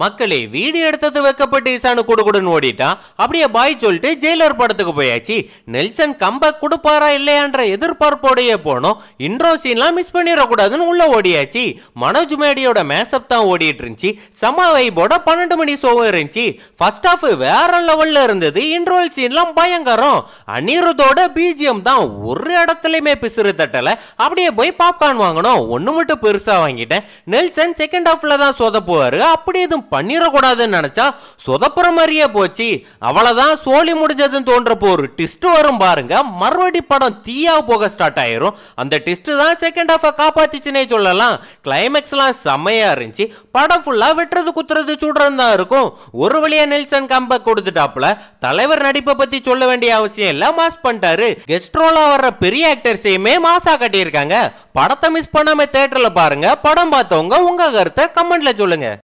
மக்களே வீடியோ எடுத்தது வைக்கப்பட்டு ஈசானு குடுகுடுன்னு ஓடிட்டான் அப்படியே பாய் சொல்லிட்டு ஜெயிலர் படத்துக்கு போயாச்சு நெல்சன் கம்ப கொடுப்பாரா இல்லையான்ற எதிர்பார்ப்போடையே போனோம் இன்ட்ரோ சீன்லாம் மிஸ் பண்ணிடக்கூடாதுன்னு உள்ள ஓடியாச்சு மனோஜ் மேடியோட மேசப் தான் ஓடிட்டு இருந்துச்சு சமா வைபோட பன்னெண்டு மணி ஷோவும் இருந்துச்சு ஃபர்ஸ்ட் ஆஃப் வேற லெவல்ல இருந்தது இன்ட்ரோல் சீன்லாம் பயங்கரம் அனிருதோட பிஜிஎம் தான் ஒரு இடத்துலையுமே பிசுறு தட்டல அப்படியே போய் பாப்கார்ன் வாங்கணும் ஒன்று மட்டும் பெருசாக வாங்கிட்டேன் நெல்சன் செகண்ட் ஹாஃப்ல தான் சொதப்புவார் அப்படி எதுவும் பண்ணிடக்கூடாதுன்னு நினச்சா சொதப்புற மாதிரியே போச்சு அவ்வளோதான் சோழி முடிஞ்சதுன்னு தோன்றப்போ ஒரு ட்விஸ்ட் வரும் பாருங்க மறுபடி படம் தீயாக போக ஸ்டார்ட் ஆயிரும் அந்த ட்விஸ்ட் தான் செகண்ட் ஹாஃபை காப்பாத்திச்சுன்னே சொல்லலாம் கிளைமேக்ஸ்லாம் செம்மையா இருந்துச்சு படம் ஃபுல்லாக வெட்டுறது குத்துறது சுடுறது தான் இருக்கும் ஒரு வழியா நெல்சன் கம்பேக் கொடுத்துட்டாப்புல தலைவர் நடிப்பை பற்றி சொல்ல வேண்டிய அவசியம் இல்லை மாஸ் பண்ணிட்டாரு கெஸ்ட் ரோலா வர்ற பெரிய ஆக்டர்ஸையுமே மாஸாக கட்டியிருக்காங்க படத்தை மிஸ் பண்ணாம தேட்டரில் பாருங்கள் படம் பார்த்தவங்க உங்கள் கருத்தை கமெண்ட்டில் சொல்லுங்கள்